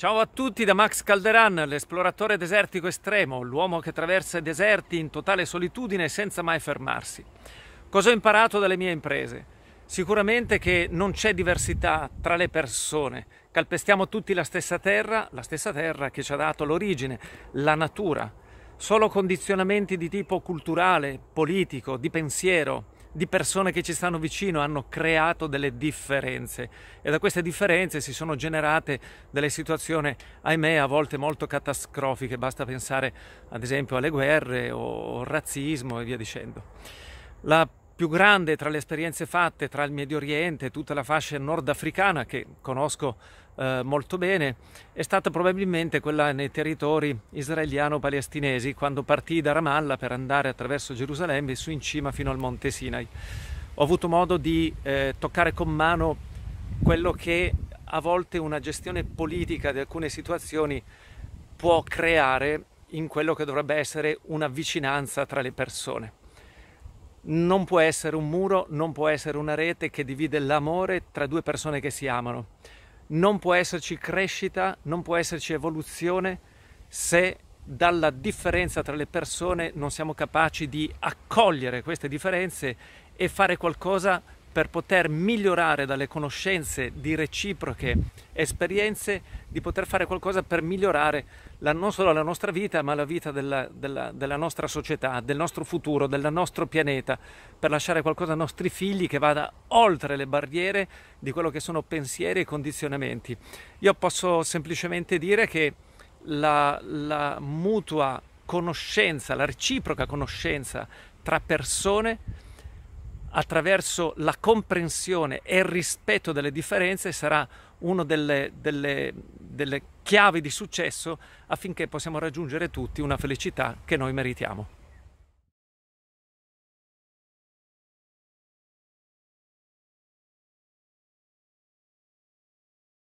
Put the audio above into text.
Ciao a tutti da Max Calderan, l'esploratore desertico estremo, l'uomo che attraversa i deserti in totale solitudine senza mai fermarsi. Cosa ho imparato dalle mie imprese? Sicuramente che non c'è diversità tra le persone, calpestiamo tutti la stessa terra, la stessa terra che ci ha dato l'origine, la natura, solo condizionamenti di tipo culturale, politico, di pensiero, di persone che ci stanno vicino, hanno creato delle differenze e da queste differenze si sono generate delle situazioni, ahimè, a volte molto catastrofiche, basta pensare ad esempio alle guerre o al razzismo e via dicendo. La più grande tra le esperienze fatte tra il Medio Oriente e tutta la fascia nordafricana che conosco eh, molto bene è stata probabilmente quella nei territori israeliano-palestinesi quando partì da Ramallah per andare attraverso Gerusalemme su in cima fino al Monte Sinai. Ho avuto modo di eh, toccare con mano quello che a volte una gestione politica di alcune situazioni può creare in quello che dovrebbe essere una vicinanza tra le persone non può essere un muro, non può essere una rete che divide l'amore tra due persone che si amano. Non può esserci crescita, non può esserci evoluzione se dalla differenza tra le persone non siamo capaci di accogliere queste differenze e fare qualcosa per poter migliorare dalle conoscenze di reciproche esperienze, di poter fare qualcosa per migliorare la, non solo la nostra vita, ma la vita della, della, della, nostra società, del nostro futuro, del nostro pianeta, per lasciare qualcosa ai nostri figli che vada oltre le barriere di quello che sono pensieri e condizionamenti. Io posso semplicemente dire che la, la mutua conoscenza, la reciproca conoscenza tra persone attraverso la comprensione e il rispetto delle differenze sarà una delle, delle, delle chiavi di successo affinché possiamo raggiungere tutti una felicità che noi meritiamo.